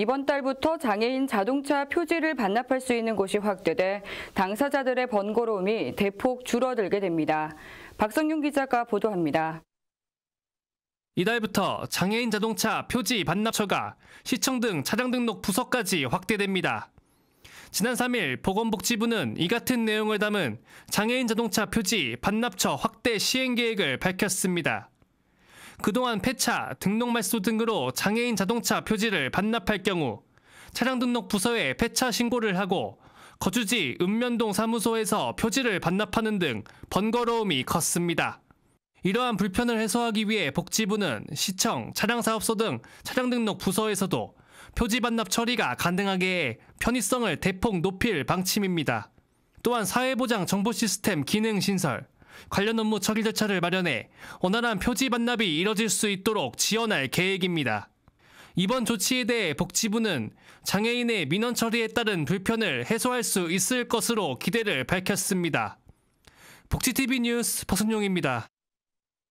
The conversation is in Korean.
이번 달부터 장애인 자동차 표지를 반납할 수 있는 곳이 확대돼 당사자들의 번거로움이 대폭 줄어들게 됩니다. 박성윤 기자가 보도합니다. 이달부터 장애인 자동차 표지 반납처가 시청 등 차량 등록 부서까지 확대됩니다. 지난 3일 보건복지부는 이 같은 내용을 담은 장애인 자동차 표지 반납처 확대 시행 계획을 밝혔습니다. 그동안 폐차, 등록 말소 등으로 장애인 자동차 표지를 반납할 경우 차량 등록 부서에 폐차 신고를 하고 거주지 읍면동 사무소에서 표지를 반납하는 등 번거로움이 컸습니다. 이러한 불편을 해소하기 위해 복지부는 시청, 차량사업소 등 차량 등록 부서에서도 표지 반납 처리가 가능하게 해 편의성을 대폭 높일 방침입니다. 또한 사회보장 정보시스템 기능 신설, 관련 업무 처리 절차를 마련해 원활한 표지 반납이 이뤄질 수 있도록 지원할 계획입니다. 이번 조치에 대해 복지부는 장애인의 민원 처리에 따른 불편을 해소할 수 있을 것으로 기대를 밝혔습니다. 복지TV 뉴스 박성용입니다.